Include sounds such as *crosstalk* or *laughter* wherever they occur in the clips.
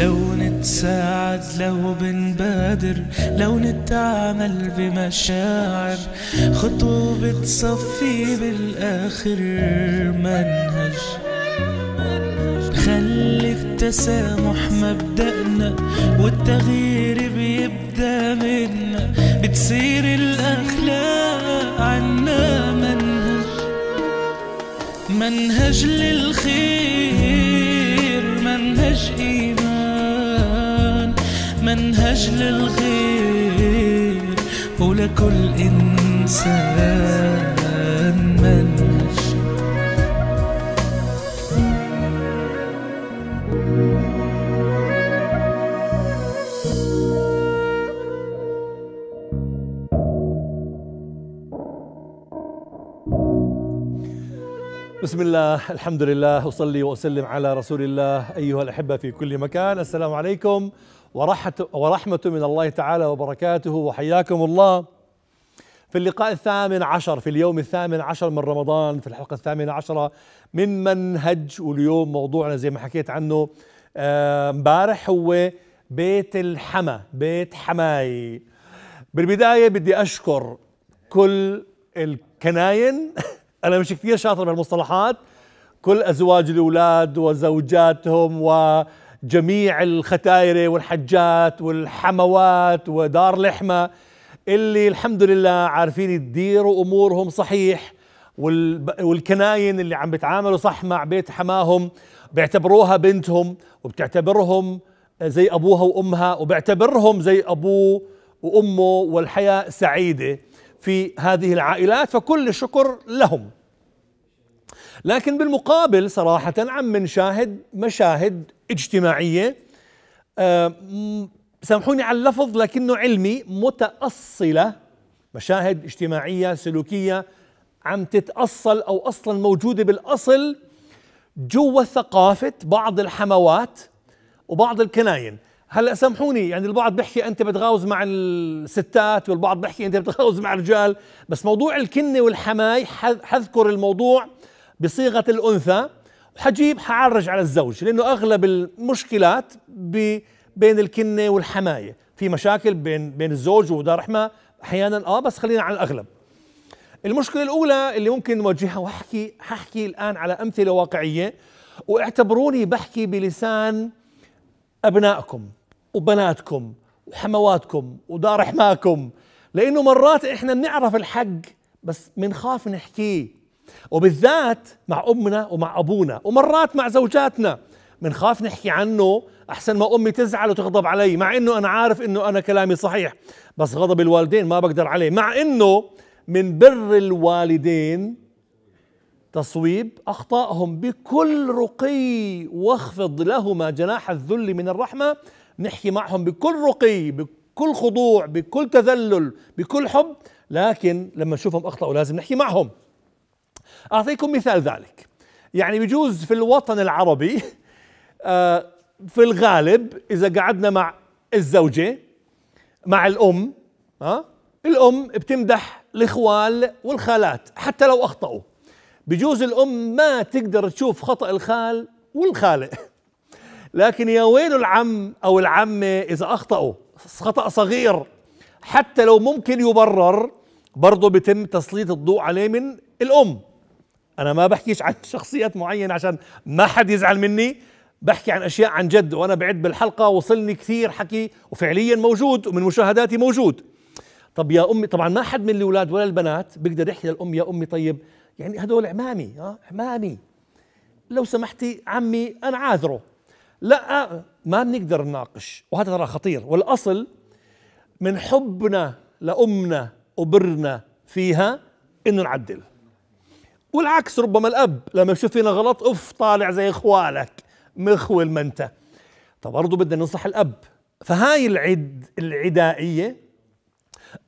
لو نتساعد لو بنبادر لو نتعامل بمشاعر خطوة بتصفي بالآخر منهج خلي التسامح مبدأنا والتغيير بيبدأ منا بتصير الأخلاق عنا منهج منهج للخير منهج إيه منهج للغير ولكل إنسان منهج بسم الله الحمد لله أصلي وأسلم على رسول الله أيها الأحبة في كل مكان السلام عليكم ورحمة من الله تعالى وبركاته وحياكم الله في اللقاء الثامن عشر في اليوم الثامن عشر من رمضان في الحلقة الثامنة عشرة من منهج واليوم موضوعنا زي ما حكيت عنه آه، امبارح هو بيت الحما بيت حماي بالبداية بدي أشكر كل الكناين *laughs* أنا مش كثير شاطر بالمصطلحات كل أزواج الأولاد وزوجاتهم و جميع الختايرة والحجات والحموات ودار لحمة اللي الحمد لله عارفين يديروا أمورهم صحيح والكناين اللي عم بتعاملوا صح مع بيت حماهم بيعتبروها بنتهم وبتعتبرهم زي أبوها وأمها وبيعتبرهم زي أبوه وأمه والحياة سعيدة في هذه العائلات فكل الشكر لهم لكن بالمقابل صراحة عم نشاهد مشاهد اجتماعية آه، سامحوني على اللفظ لكنه علمي متأصلة مشاهد اجتماعية سلوكية عم تتأصل أو أصلا موجودة بالأصل جوا ثقافة بعض الحموات وبعض الكناين هلا سامحوني يعني البعض بيحكي انت بتغاوز مع الستات والبعض بيحكي انت بتغاوز مع الرجال بس موضوع الكنه والحماي حذكر الموضوع بصيغه الانثى حجيب حعرج على الزوج لانه اغلب المشكلات بين الكنه والحمايه في مشاكل بين بين الزوج ودار رحمه احيانا اه بس خلينا على الاغلب المشكله الاولى اللي ممكن نواجهها واحكي ححكي الان على امثله واقعيه واعتبروني بحكي بلسان ابنائكم وبناتكم وحمواتكم ودار حماكم لانه مرات احنا بنعرف الحق بس بنخاف نحكيه وبالذات مع امنا ومع ابونا ومرات مع زوجاتنا بنخاف نحكي عنه احسن ما امي تزعل وتغضب علي مع انه انا عارف انه انا كلامي صحيح بس غضب الوالدين ما بقدر عليه مع انه من بر الوالدين تصويب اخطائهم بكل رقي واخفض لهما جناح الذل من الرحمه نحكي معهم بكل رقي بكل خضوع بكل تذلل بكل حب لكن لما نشوفهم اخطاوا لازم نحكي معهم أعطيكم مثال ذلك يعني بجوز في الوطن العربي آه، في الغالب إذا قعدنا مع الزوجة مع الأم الأم بتمدح الإخوال والخالات حتى لو أخطأوا بجوز الأم ما تقدر تشوف خطأ الخال والخالة لكن يا وين العم أو العمة إذا أخطأوا خطأ صغير حتى لو ممكن يبرر برضه بيتم تسليط الضوء عليه من الأم انا ما بحكيش عن *laughs* شخصيات معينه عشان ما حد يزعل مني بحكي عن اشياء عن جد وانا بعد بالحلقه وصلني كثير حكي وفعليا موجود ومن مشاهداتي موجود طب يا امي طبعا ما حد من الاولاد ولا البنات بيقدر يحكي للام يا امي طيب يعني هدول عمامي اه عمامي لو سمحتي عمي انا عاذره لا آه، ما بنقدر نناقش وهذا ترى خطير والاصل من حبنا لامنا وبرنا فيها انه نعدل والعكس ربما الاب لما يشوف فينا غلط اوف طالع زي اخوالك مخول ما انت فبرضه بدنا ننصح الاب فهاي العد العدائيه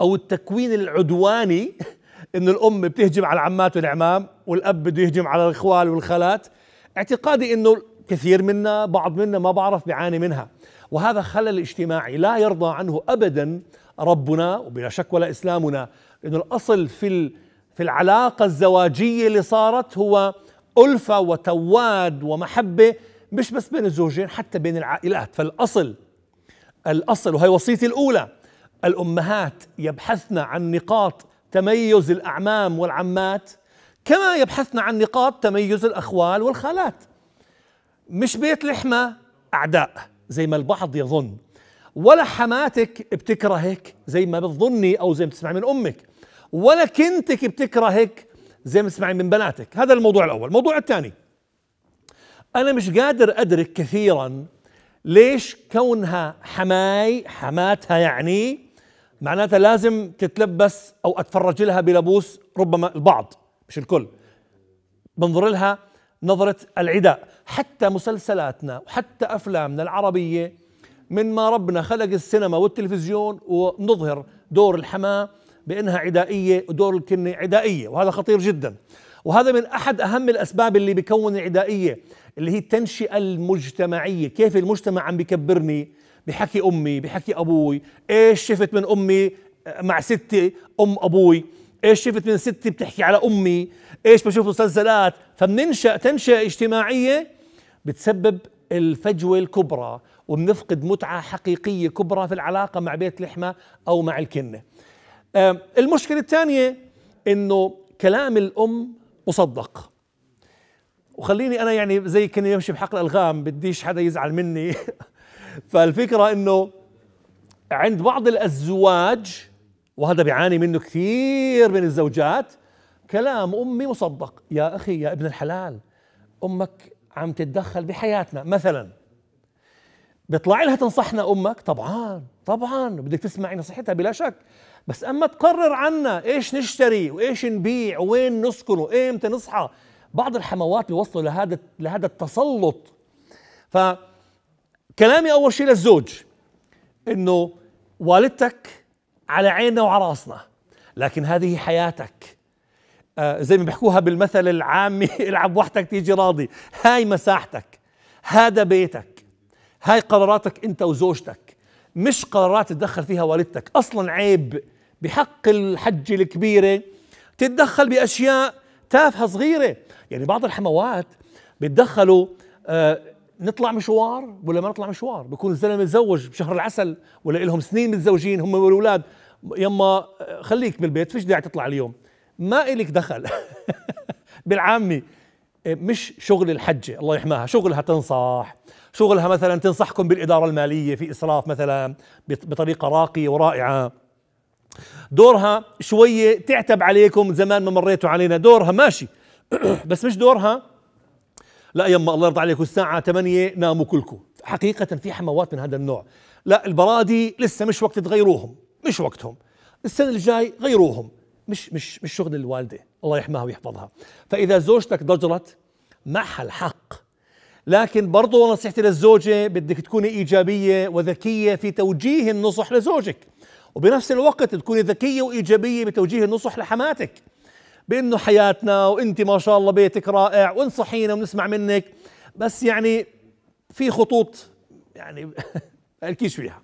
او التكوين العدواني *laughs* انه الام بتهجم على العمات والعمام والاب بده يهجم على الاخوال والخالات اعتقادي انه كثير منا بعض منا ما بعرف بيعاني منها وهذا خلل اجتماعي لا يرضى عنه ابدا ربنا وبلا شك ولا اسلامنا انه الاصل في في العلاقة الزواجية اللي صارت هو ألفة وتواد ومحبة مش بس بين الزوجين حتى بين العائلات فالأصل الأصل وهي وصيتي الأولى الأمهات يبحثن عن نقاط تميز الأعمام والعمات كما يبحثن عن نقاط تميز الأخوال والخالات مش بيت لحمة أعداء زي ما البعض يظن ولا حماتك بتكرهك زي ما بتظني أو زي ما بتسمع من أمك ولا كنتك بتكرهك زي ما تسمعين من بناتك هذا الموضوع الأول الموضوع الثاني أنا مش قادر أدرك كثيرا ليش كونها حماي حماتها يعني معناتها لازم تتلبس أو أتفرج لها بلبوس ربما البعض مش الكل بنظر لها نظرة العداء حتى مسلسلاتنا وحتى أفلامنا العربية من ما ربنا خلق السينما والتلفزيون ونظهر دور الحماة بأنها عدائية ودور الكنة عدائية وهذا خطير جدا وهذا من أحد أهم الأسباب اللي بكون العدائية اللي هي التنشئة المجتمعية كيف المجتمع عم بكبرني بحكي أمي بحكي أبوي إيش شفت من أمي مع ستي أم أبوي ايش شفت من ستي بتحكي على امي ايش بشوف مسلسلات فبننشا تنشئه اجتماعيه بتسبب الفجوه الكبرى وبنفقد متعه حقيقيه كبرى في العلاقه مع بيت لحمه او مع الكنه المشكلة الثانية انه كلام الام مصدق وخليني انا يعني زي كاني يمشي بحقل الغام بديش حدا يزعل مني *laughs* فالفكرة انه عند بعض الازواج وهذا بيعاني منه كثير من الزوجات كلام امي مصدق يا اخي يا ابن الحلال امك عم تتدخل بحياتنا مثلا بيطلع لها تنصحنا امك طبعا طبعا بدك تسمعي نصيحتها بلا شك بس اما تقرر عنا ايش نشتري وايش نبيع وين نسكن وايمتى نصحى بعض الحموات بيوصلوا لهذا لهذا التسلط ف كلامي اول شيء للزوج انه والدتك على عيننا وعلى راسنا لكن هذه حياتك آه زي ما بيحكوها بالمثل العامي *laughs* العب وحدك تيجي راضي هاي مساحتك هذا بيتك هاي قراراتك انت وزوجتك مش قرارات تتدخل فيها والدتك اصلا عيب بحق الحجه الكبيره تتدخل باشياء تافهه صغيره يعني بعض الحموات بتدخلوا آه نطلع مشوار ولا ما نطلع مشوار بكون الزلمه متزوج بشهر العسل ولا لهم سنين متزوجين هم والاولاد يما آه، خليك بالبيت فيش داعي تطلع اليوم ما إلك دخل *laughs* بالعامي آه، مش شغل الحجة الله يحماها شغلها تنصح شغلها مثلا تنصحكم بالإدارة المالية في إسراف مثلا بطريقة راقية ورائعة دورها شوية تعتب عليكم زمان ما مريتوا علينا دورها ماشي *clears throat* بس مش دورها لا يما الله يرضى عليكم الساعة 8 ناموا كلكم حقيقة في حموات من هذا النوع لا البرادي لسه مش وقت تغيروهم مش وقتهم السنة الجاي غيروهم مش مش مش شغل الوالدة الله يحماها ويحفظها فإذا زوجتك ضجرت معها الحق لكن برضو نصيحتي للزوجة بدك تكوني إيجابية وذكية في توجيه النصح لزوجك وبنفس الوقت تكوني ذكية وإيجابية بتوجيه النصح لحماتك بأنه حياتنا وأنت ما شاء الله بيتك رائع وانصحينا ونسمع منك بس يعني في خطوط يعني *laughs* الكيش فيها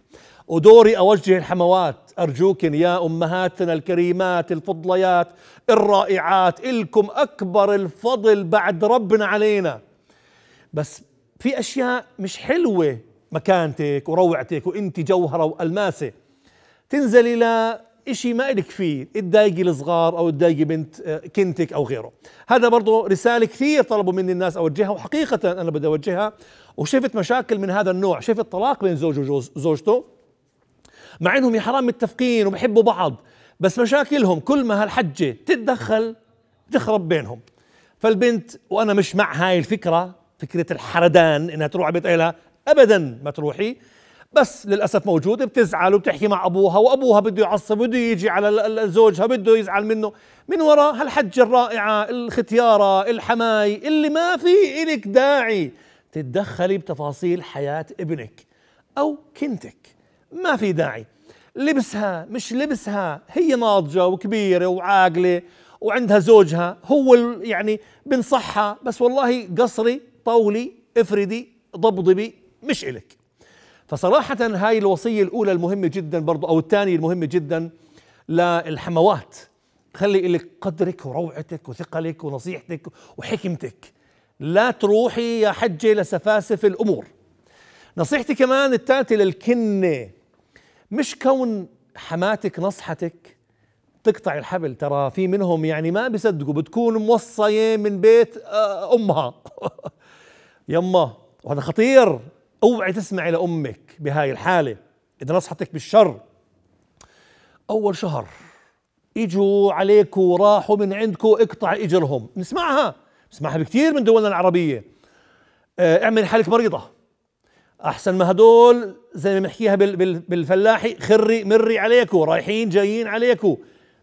ودوري أوجه الحموات أرجوكن يا أمهاتنا الكريمات الفضليات الرائعات إلكم أكبر الفضل بعد ربنا علينا بس في اشياء مش حلوه مكانتك وروعتك وانت جوهره والماسه تنزلي ل إشي ما إلك فيه تضايقي الصغار أو تضايقي بنت آه، كنتك أو غيره هذا برضه رسالة كثير طلبوا مني الناس أوجهها وحقيقة أنا بدي أوجهها وشفت مشاكل من هذا النوع شفت طلاق بين زوجه وزوجته مع إنهم يا حرام متفقين وبحبوا بعض بس مشاكلهم كل ما هالحجة تتدخل تخرب بينهم فالبنت وأنا مش مع هاي الفكرة فكره الحردان انها تروح على بيت اهلها ابدا ما تروحي بس للاسف موجود بتزعل وبتحكي مع ابوها وابوها بده يعصب بده يجي على زوجها بده يزعل منه من وراء هالحجه الرائعه الختياره الحماي اللي ما في إلك داعي تتدخلي بتفاصيل حياه ابنك او كنتك ما في داعي لبسها مش لبسها هي ناضجه وكبيره وعاقله وعندها زوجها هو يعني بنصحها بس والله قصري طولي افردي ضبضبي مش إلك فصراحة هاي الوصية الأولى المهمة جدا برضو أو الثانية المهمة جدا للحموات خلي إلك قدرك وروعتك وثقلك ونصيحتك وحكمتك لا تروحي يا حجة لسفاسف الأمور نصيحتي كمان الثالثة للكنة مش كون حماتك نصحتك تقطع الحبل ترى في منهم يعني ما بيصدقوا بتكون موصية من بيت آه، أمها *laughs* يما وهذا خطير اوعي تسمعي لامك بهاي الحاله اذا نصحتك بالشر اول شهر اجوا عليكم وراحوا من عندكم اقطع اجرهم نسمعها نسمعها بكثير من دولنا العربيه آه، اعمل حالك مريضه احسن ما هدول زي ما بنحكيها بالفلاحي خري مري عليكم رايحين جايين عليكم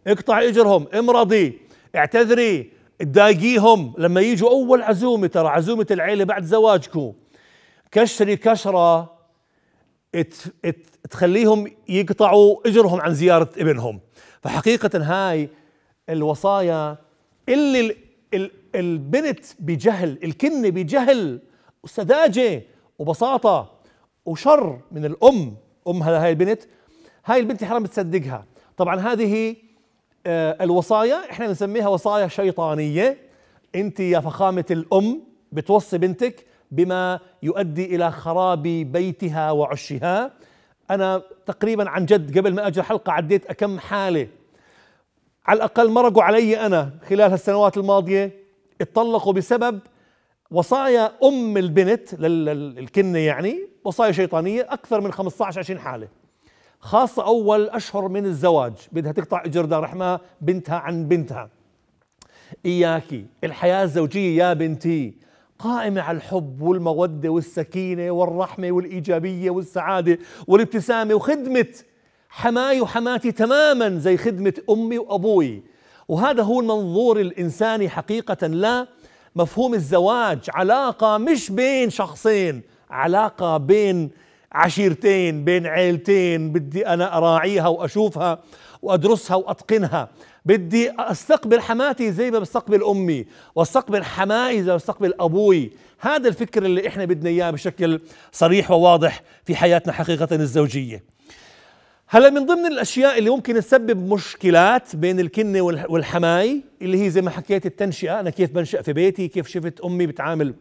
اقطع اجرهم امرضي اعتذري تضايقيهم لما يجوا اول عزومه ترى عزومه العيله بعد زواجكم كشري كشره تخليهم يقطعوا اجرهم عن زياره ابنهم فحقيقه هاي الوصايا اللي البنت بجهل الكنه بجهل وسذاجه وبساطه وشر من الام امها لهي البنت هاي البنت حرام تصدقها طبعا هذه آه، الوصايا احنا بنسميها وصايا شيطانيه انت يا فخامه الام بتوصي بنتك بما يؤدي الى خراب بيتها وعشها انا تقريبا عن جد قبل ما اجي الحلقه عديت كم حاله على الاقل مرقوا علي انا خلال السنوات الماضيه اتطلقوا بسبب وصايا ام البنت للكنه يعني وصايا شيطانيه اكثر من 15 20 حاله خاصة أول أشهر من الزواج بدها تقطع إجر دار رحمة بنتها عن بنتها إياكي الحياة الزوجية يا بنتي قائمة على الحب والمودة والسكينة والرحمة والإيجابية والسعادة والابتسامة وخدمة حماي وحماتي تماما زي خدمة أمي وأبوي وهذا هو المنظور الإنساني حقيقة لا مفهوم الزواج علاقة مش بين شخصين علاقة بين عشيرتين بين عيلتين بدي أنا أراعيها وأشوفها وأدرسها وأتقنها بدي أستقبل حماتي زي ما بستقبل أمي واستقبل حمائي زي ما بستقبل أبوي هذا الفكر اللي إحنا بدنا إياه بشكل صريح وواضح في حياتنا حقيقة الزوجية هلا من ضمن الاشياء اللي ممكن تسبب مشكلات بين الكنه والحماي اللي هي زي ما حكيت التنشئه انا كيف بنشا في بيتي كيف شفت امي بتعامل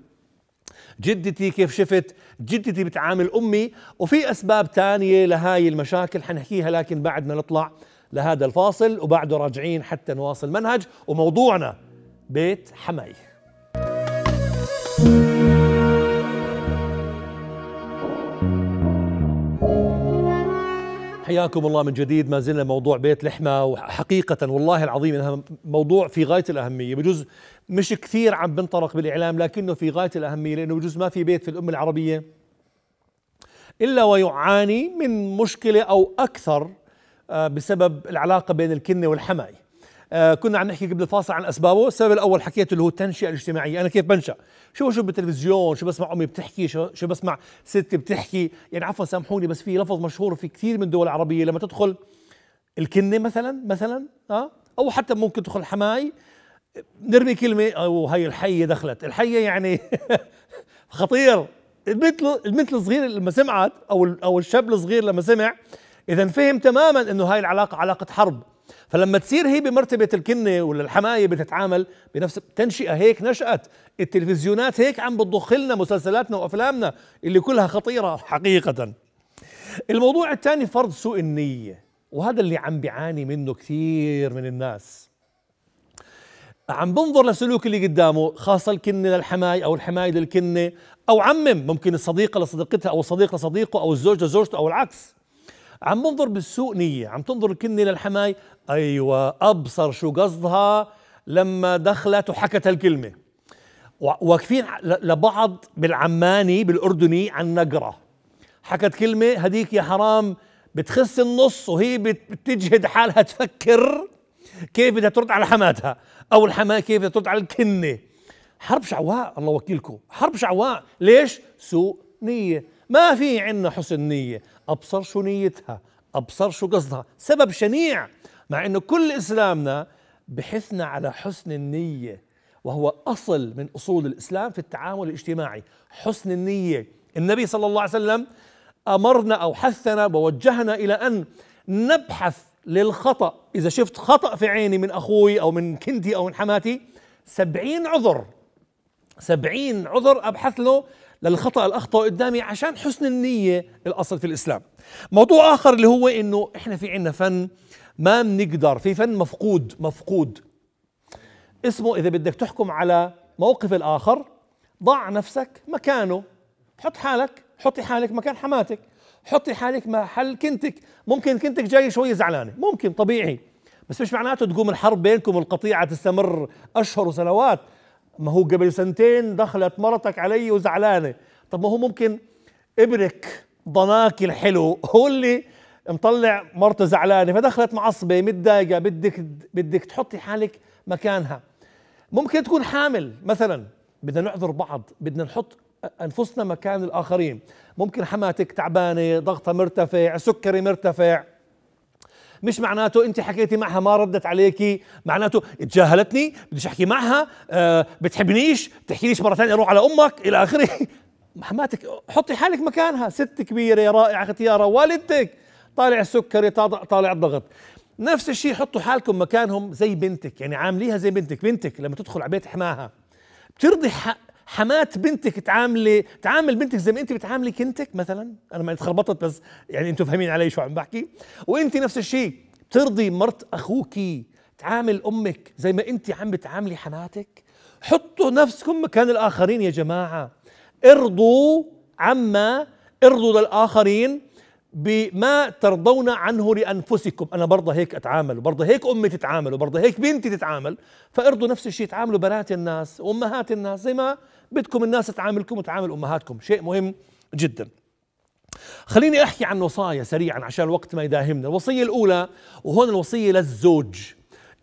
جدتي كيف شفت جدتي بتعامل امي وفي اسباب تانية لهاي المشاكل حنحكيها لكن بعد ما نطلع لهذا الفاصل وبعده راجعين حتى نواصل منهج وموضوعنا بيت حماي حياكم الله من جديد ما زلنا موضوع بيت لحمة وحقيقة والله العظيم إنها موضوع في غاية الأهمية بجوز مش كثير عم بنطرق بالإعلام لكنه في غاية الأهمية لأنه بجوز ما في بيت في الأمة العربية إلا ويعاني من مشكلة أو أكثر آه، بسبب العلاقة بين الكنة والحماية آه كنا عم نحكي قبل الفاصل عن اسبابه، السبب الاول حكيت اللي هو التنشئه الاجتماعيه، انا كيف بنشا؟ شو بشوف بالتلفزيون، شو بسمع امي بتحكي، شو, شو بسمع ستي بتحكي، يعني عفوا سامحوني بس في لفظ مشهور في كثير من الدول العربيه لما تدخل الكنه مثلا مثلا اه او حتى ممكن تدخل حماي نرمي كلمه او هي الحيه دخلت، الحيه يعني *laughs* خطير البنت البنت الصغيره لما سمعت او او الشاب الصغير لما سمع اذا فهم تماما انه هاي العلاقه علاقه حرب فلما تصير هي بمرتبه الكنه ولا الحمايه بتتعامل بنفس تنشئه هيك نشات التلفزيونات هيك عم بتضخ لنا مسلسلاتنا وافلامنا اللي كلها خطيره حقيقه الموضوع الثاني فرض سوء النيه وهذا اللي عم بيعاني منه كثير من الناس عم بنظر لسلوك اللي قدامه خاصة الكنة للحماية أو الحماية للكنة أو عمم ممكن الصديقة لصديقتها أو الصديق لصديقه أو الزوج لزوجته أو العكس عم بنظر بالسوء نية عم تنظر الكنة للحماي أيوة أبصر شو قصدها لما دخلت وحكت هالكلمة واقفين لبعض بالعماني بالأردني عن نقرة حكت كلمة هديك يا حرام بتخس النص وهي بتجهد حالها تفكر كيف بدها ترد على حماتها أو الحماة كيف بدها ترد على الكنة حرب شعواء الله وكيلكم حرب شعواء ليش سوء نية ما في عنا حسن نية أبصر شو نيتها أبصر شو قصدها سبب شنيع مع أنه كل إسلامنا بحثنا على حسن النية وهو أصل من أصول الإسلام في التعامل الاجتماعي حسن النية النبي صلى الله عليه وسلم أمرنا أو حثنا ووجهنا إلى أن نبحث للخطأ إذا شفت خطأ في عيني من أخوي أو من كنتي أو من حماتي سبعين عذر سبعين عذر أبحث له للخطا الاخطا قدامي عشان حسن النيه الاصل في الاسلام موضوع اخر اللي هو انه احنا في عندنا فن ما بنقدر في فن مفقود مفقود اسمه اذا بدك تحكم على موقف الاخر ضع نفسك مكانه حط حالك حطي حالك مكان حماتك حطي حالك محل كنتك ممكن كنتك جاي شوي زعلانه ممكن طبيعي بس مش معناته تقوم الحرب بينكم والقطيعه تستمر اشهر وسنوات ما هو قبل سنتين دخلت مرتك علي وزعلانه طب ما هو ممكن ابنك ضناك الحلو هو اللي مطلع مرته زعلانه فدخلت معصبه متضايقه بدك بدك تحطي حالك مكانها ممكن تكون حامل مثلا بدنا نعذر بعض بدنا نحط انفسنا مكان الاخرين ممكن حماتك تعبانه ضغطها مرتفع سكري مرتفع مش معناته انت حكيتي معها ما ردت عليكي معناته تجاهلتني بديش احكي معها أه بتحبنيش بتحكيليش مره ثانيه اروح على امك الى اخره *laughs* حماتك حطي حالك مكانها ست كبيره رائعه ختياره والدتك طالع السكري طالع الضغط نفس الشيء حطوا حالكم مكانهم زي بنتك يعني عامليها زي بنتك بنتك لما تدخل على بيت حماها بترضي حق حمات بنتك تعاملي تعامل بنتك زي ما انت بتعاملي كنتك مثلا انا ما اتخربطت بس يعني انتم فاهمين علي شو عم بحكي وانت نفس الشيء بترضي مرت اخوك تعامل امك زي ما انت عم بتعاملي حماتك حطوا نفسكم مكان الاخرين يا جماعه ارضوا عما ارضوا للاخرين بما ترضون عنه لانفسكم انا برضه هيك اتعامل وبرضه هيك امي تتعامل وبرضه هيك بنتي تتعامل فارضوا نفس الشيء تعاملوا بنات الناس وامهات الناس زي ما بدكم الناس تعاملكم وتعامل امهاتكم شيء مهم جدا خليني احكي عن وصايا سريعا عشان الوقت ما يداهمنا الوصيه الاولى وهون الوصيه للزوج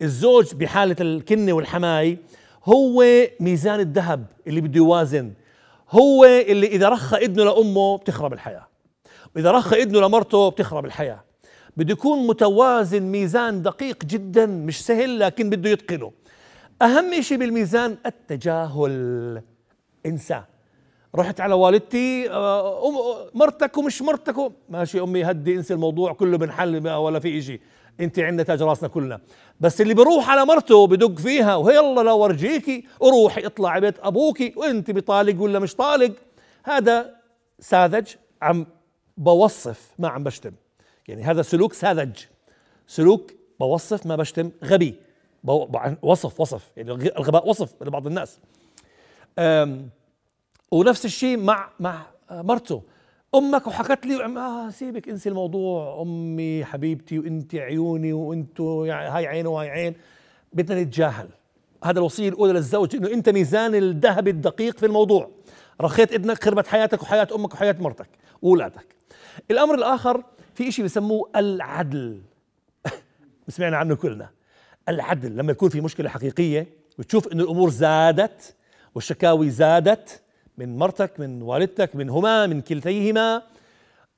الزوج بحاله الكنه والحماي هو ميزان الذهب اللي بده يوازن هو اللي اذا رخى اذنه لامه بتخرب الحياه واذا رخ اذنه لمرته بتخرب الحياه بده يكون متوازن ميزان دقيق جدا مش سهل لكن بده يتقنه اهم شيء بالميزان التجاهل انساه رحت على والدتي آه، أم مرتك ومش مرتك ماشي امي هدي انسي الموضوع كله بنحل ولا في شيء انت عندنا تاج راسنا كلنا بس اللي بروح على مرته بدق فيها ويلا لو ارجيكي وروحي اطلع بيت ابوكي وانت بطالق ولا مش طالق هذا ساذج عم بوصف ما عم بشتم يعني هذا سلوك ساذج سلوك بوصف ما بشتم غبي وصف وصف يعني الغباء وصف لبعض الناس ونفس الشيء مع مع مرته امك وحكت لي آه سيبك انسي الموضوع امي حبيبتي وانت عيوني وانتو يعني هاي عين وهاي عين بدنا نتجاهل هذا الوصيه الاولى للزوج انه انت ميزان الذهب الدقيق في الموضوع رخيت اذنك خربت حياتك وحياه امك وحياه مرتك واولادك الأمر الآخر في شيء بسموه العدل *laughs* سمعنا عنه كلنا العدل لما يكون في مشكلة حقيقية وتشوف أن الأمور زادت والشكاوي زادت من مرتك من والدتك من هما من كلتيهما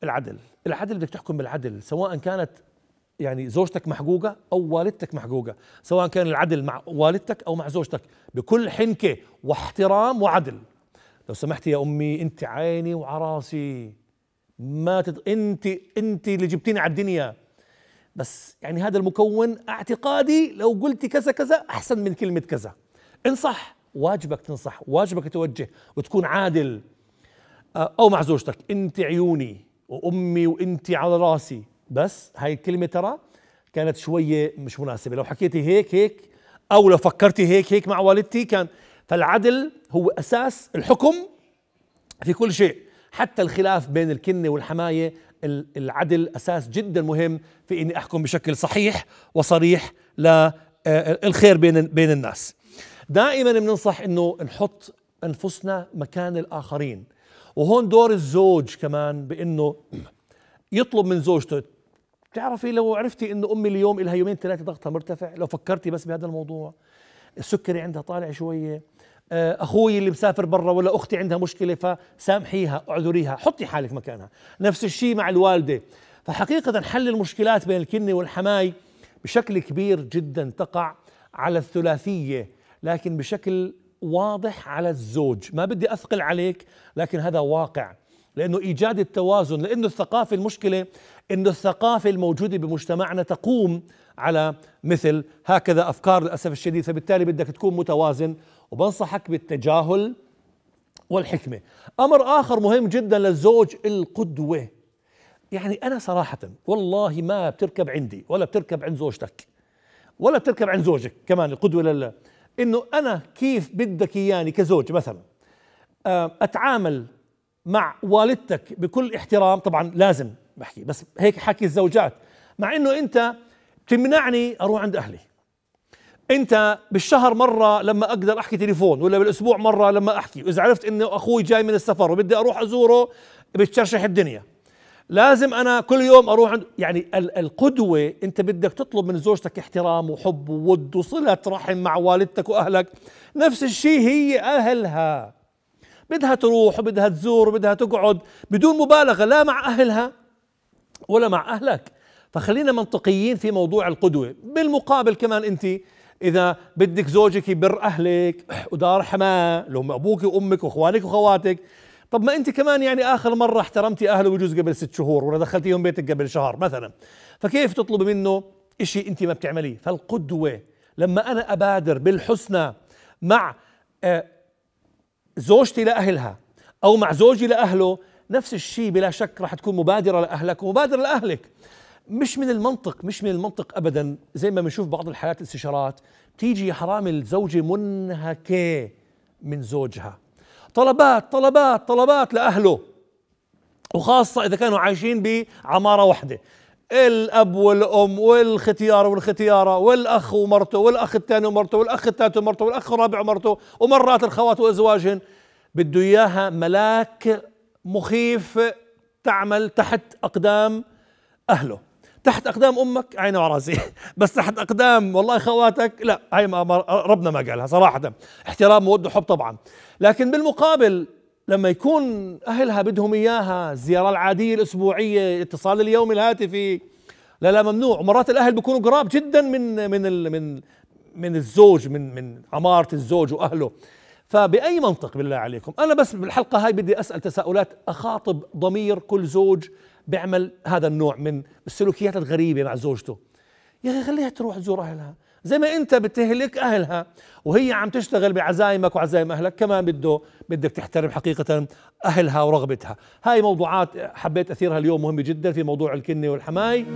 العدل العدل بدك تحكم بالعدل سواء كانت يعني زوجتك محقوقة أو والدتك محقوقة سواء كان العدل مع والدتك أو مع زوجتك بكل حنكة واحترام وعدل لو سمحتي يا أمي أنت عيني وعراسي ما تت... انت انت اللي جبتيني على الدنيا بس يعني هذا المكون اعتقادي لو قلتي كذا كذا احسن من كلمه كذا انصح واجبك تنصح واجبك توجه وتكون عادل آه، او مع زوجتك انت عيوني وامي وانت على راسي بس هاي الكلمه ترى كانت شويه مش مناسبه لو حكيتي هيك هيك او لو فكرتي هيك هيك مع والدتي كان فالعدل هو اساس الحكم في كل شيء حتى الخلاف بين الكنه والحمايه العدل اساس جدا مهم في اني احكم بشكل صحيح وصريح للخير آه، بين بين الناس. دائما بننصح انه نحط انفسنا مكان الاخرين وهون دور الزوج كمان بانه يطلب من زوجته بتعرفي لو عرفتي انه امي اليوم لها يومين ثلاثه ضغطها مرتفع لو فكرتي بس بهذا الموضوع السكري عندها طالع شويه آه، اخوي اللي مسافر برا ولا اختي عندها مشكله فسامحيها اعذريها حطي حالك مكانها نفس الشيء مع الوالده فحقيقه حل المشكلات بين الكنه والحماي بشكل كبير جدا تقع على الثلاثيه لكن بشكل واضح على الزوج ما بدي اثقل عليك لكن هذا واقع لانه ايجاد التوازن لانه الثقافه المشكله انه الثقافه الموجوده بمجتمعنا تقوم على مثل هكذا افكار للاسف الشديد فبالتالي بدك تكون متوازن وبنصحك بالتجاهل والحكمة أمر آخر مهم جدا للزوج القدوة يعني أنا صراحة والله ما بتركب عندي ولا بتركب عند زوجتك ولا بتركب عند زوجك كمان القدوة لله إنه أنا كيف بدك إياني كزوج مثلا آه، أتعامل مع والدتك بكل احترام طبعا لازم بحكي بس هيك حكي الزوجات مع انه انت بتمنعني اروح عند اهلي انت بالشهر مره لما اقدر احكي تليفون ولا بالاسبوع مره لما احكي واذا عرفت انه اخوي جاي من السفر وبدي اروح ازوره بتشرشح الدنيا لازم انا كل يوم اروح عند يعني القدوه انت بدك تطلب من زوجتك احترام وحب وود وصله رحم مع والدتك واهلك نفس الشيء هي اهلها بدها تروح وبدها تزور وبدها تقعد بدون مبالغه لا مع اهلها ولا مع اهلك فخلينا منطقيين في موضوع القدوه بالمقابل كمان انت اذا بدك زوجك يبر اهلك ودار حماه اللي هم ابوك وامك واخوانك واخواتك طب ما انت كمان يعني اخر مره احترمتي اهله بجوز قبل ست شهور ولا دخلتيهم بيتك قبل شهر مثلا فكيف تطلبي منه شيء انت ما بتعمليه فالقدوه لما انا ابادر بالحسنى مع آه، زوجتي لاهلها او مع زوجي لاهله نفس الشيء بلا شك راح تكون مبادره لاهلك ومبادره لاهلك مش من المنطق مش من المنطق ابدا زي ما بنشوف بعض الحالات الاستشارات تيجي حرام الزوجه منهكه من زوجها طلبات طلبات طلبات لاهله وخاصه اذا كانوا عايشين بعماره واحده الاب والام والختيار والختياره والاخ ومرته والاخ الثاني ومرته والاخ الثالث ومرته والاخ الرابع ومرته ومرات الخوات وازواجهن بده اياها ملاك مخيف تعمل تحت اقدام اهله تحت اقدام امك عيني وراسي *laughs* بس تحت اقدام والله خواتك لا هي ما ربنا ما قالها صراحه احترام وود وحب طبعا لكن بالمقابل لما يكون اهلها بدهم اياها الزياره العاديه الاسبوعيه الاتصال اليومي الهاتفي لا لا ممنوع ومرات الاهل بيكونوا قراب جدا من من من من الزوج من من عماره الزوج واهله فباي منطق بالله عليكم انا بس بالحلقه هاي بدي اسال تساؤلات اخاطب ضمير كل زوج بيعمل هذا النوع من السلوكيات الغريبه مع زوجته يا اخي خليها تروح تزور اهلها زي ما انت بتهلك اهلها وهي عم تشتغل بعزايمك وعزايم اهلك كمان بده بدك تحترم حقيقه اهلها ورغبتها هاي موضوعات حبيت اثيرها اليوم مهمه جدا في موضوع الكنه والحماي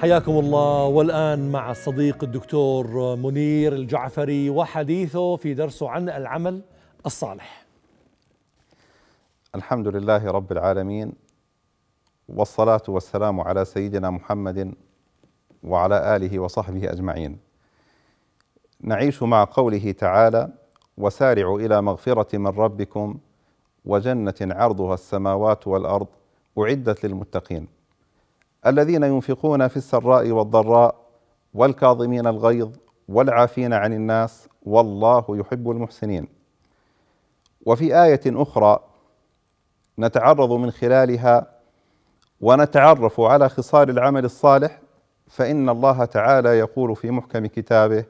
حياكم الله والآن مع الصديق الدكتور منير الجعفري وحديثه في درسه عن العمل الصالح الحمد لله رب العالمين والصلاة والسلام على سيدنا محمد وعلى آله وصحبه أجمعين نعيش مع قوله تعالى وسارعوا إلى مغفرة من ربكم وجنة عرضها السماوات والأرض أعدت للمتقين الذين ينفقون في السراء والضراء والكاظمين الغيظ والعافين عن الناس والله يحب المحسنين وفي ايه اخرى نتعرض من خلالها ونتعرف على خصال العمل الصالح فان الله تعالى يقول في محكم كتابه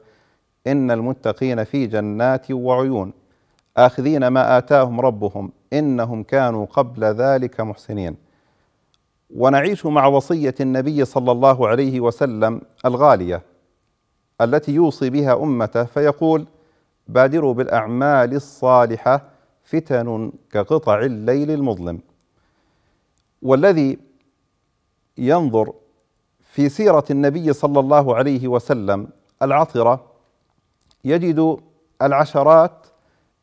ان المتقين في جنات وعيون آخذين ما آتاهم ربهم إنهم كانوا قبل ذلك محسنين ونعيش مع وصيه النبي صلى الله عليه وسلم الغاليه التي يوصي بها امته فيقول بادروا بالاعمال الصالحه فتن كقطع الليل المظلم والذي ينظر في سيره النبي صلى الله عليه وسلم العطره يجد العشرات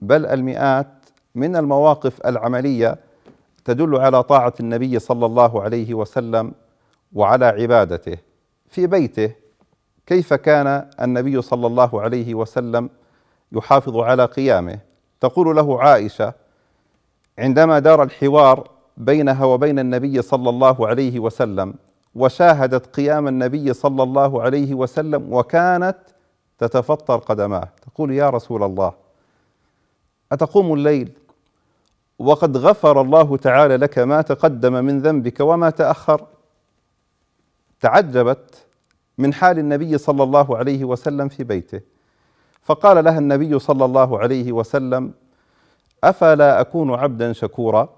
بل المئات من المواقف العمليه تدل على طاعة النبي صلى الله عليه وسلم وعلى عبادته في بيته كيف كان النبي صلى الله عليه وسلم يحافظ على قيامه تقول له عائشة عندما دار الحوار بينها وبين النبي صلى الله عليه وسلم وشاهدت قيام النبي صلى الله عليه وسلم وكانت تتفطر قدماه تقول يا رسول الله أتقوم الليل وقد غفر الله تعالى لك ما تقدم من ذنبك وما تاخر تعجبت من حال النبي صلى الله عليه وسلم في بيته فقال لها النبي صلى الله عليه وسلم افلا اكون عبدا شكورا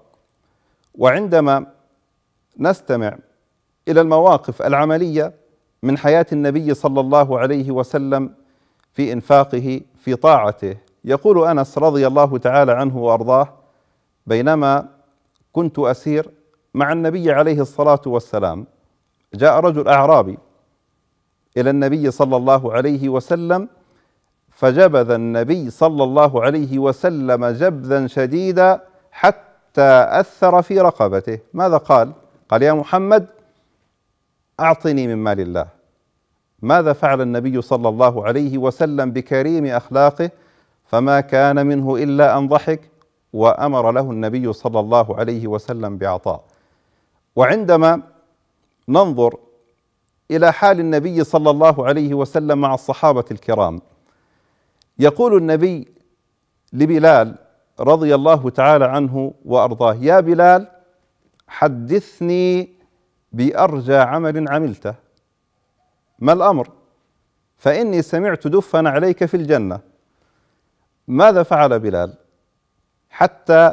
وعندما نستمع الى المواقف العمليه من حياه النبي صلى الله عليه وسلم في انفاقه في طاعته يقول انس رضي الله تعالى عنه وارضاه بينما كنت اسير مع النبي عليه الصلاه والسلام جاء رجل اعرابي الى النبي صلى الله عليه وسلم فجبذ النبي صلى الله عليه وسلم جبذا شديدا حتى اثر في رقبته ماذا قال قال يا محمد اعطني من مال الله ماذا فعل النبي صلى الله عليه وسلم بكريم اخلاقه فما كان منه الا ان ضحك وامر له النبي صلى الله عليه وسلم بعطاء وعندما ننظر الى حال النبي صلى الله عليه وسلم مع الصحابه الكرام يقول النبي لبلال رضي الله تعالى عنه وارضاه يا بلال حدثني بارجى عمل عملته ما الامر فاني سمعت دفا عليك في الجنه ماذا فعل بلال حتى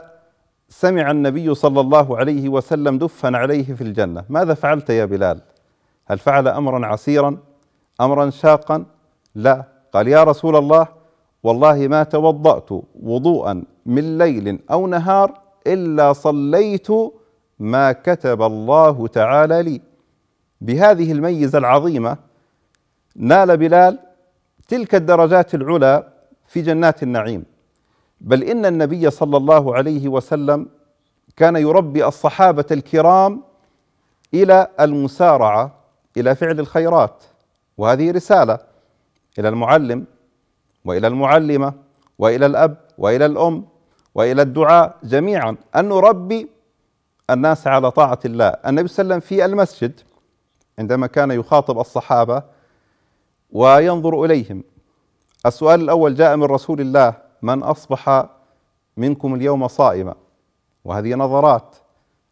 سمع النبي صلى الله عليه وسلم دفا عليه في الجنه ماذا فعلت يا بلال هل فعل امرا عسيرا امرا شاقا لا قال يا رسول الله والله ما توضات وضوءا من ليل او نهار الا صليت ما كتب الله تعالى لي بهذه الميزه العظيمه نال بلال تلك الدرجات العلى في جنات النعيم بل ان النبي صلى الله عليه وسلم كان يربي الصحابه الكرام الى المسارعه الى فعل الخيرات وهذه رساله الى المعلم والى المعلمه والى الاب والى الام والى الدعاء جميعا ان نربي الناس على طاعه الله، النبي صلى الله عليه وسلم في المسجد عندما كان يخاطب الصحابه وينظر اليهم السؤال الاول جاء من رسول الله من اصبح منكم اليوم صائما وهذه نظرات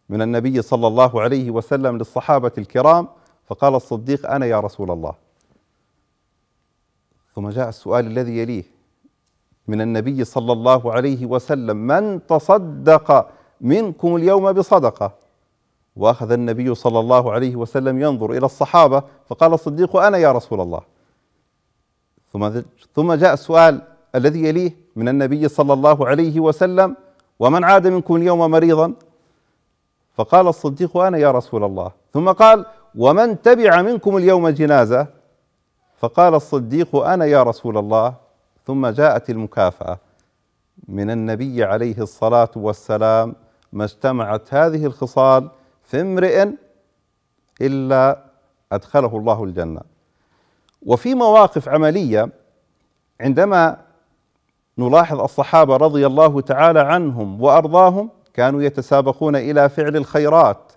من النبي صلى الله عليه وسلم للصحابه الكرام فقال الصديق انا يا رسول الله ثم جاء السؤال الذي يليه من النبي صلى الله عليه وسلم من تصدق منكم اليوم بصدقه واخذ النبي صلى الله عليه وسلم ينظر الى الصحابه فقال الصديق انا يا رسول الله ثم ثم جاء السؤال الذي يليه من النبي صلى الله عليه وسلم ومن عاد منكم اليوم مريضا فقال الصديق انا يا رسول الله ثم قال ومن تبع منكم اليوم جنازه فقال الصديق انا يا رسول الله ثم جاءت المكافاه من النبي عليه الصلاه والسلام ما اجتمعت هذه الخصال في امرئ الا ادخله الله الجنه وفي مواقف عمليه عندما نلاحظ الصحابه رضي الله تعالى عنهم وارضاهم كانوا يتسابقون الى فعل الخيرات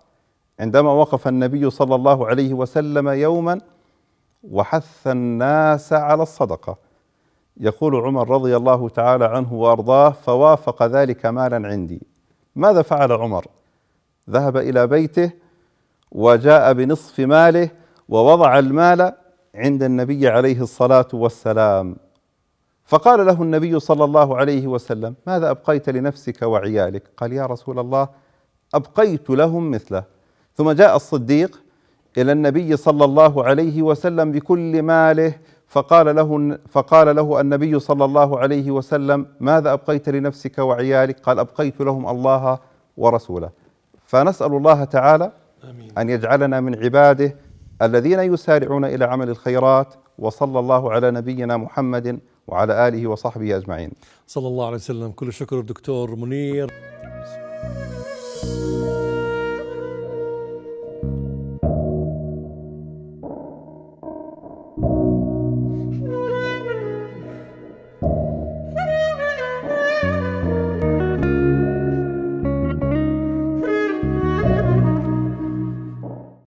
عندما وقف النبي صلى الله عليه وسلم يوما وحث الناس على الصدقه يقول عمر رضي الله تعالى عنه وارضاه فوافق ذلك مالا عندي ماذا فعل عمر ذهب الى بيته وجاء بنصف ماله ووضع المال عند النبي عليه الصلاه والسلام فقال له النبي صلى الله عليه وسلم ماذا أبقيت لنفسك وعيالك قال يا رسول الله أبقيت لهم مثله ثم جاء الصديق إلى النبي صلى الله عليه وسلم بكل ماله فقال له فقال له النبي صلى الله عليه وسلم ماذا ابقيت لنفسك وعيالك؟ قال ابقيت لهم الله ورسوله. فنسال الله تعالى امين ان يجعلنا من عباده الذين يسارعون الى عمل الخيرات وصلى الله على نبينا محمد وعلى آله وصحبه أجمعين صلى الله عليه وسلم كل شكر دكتور منير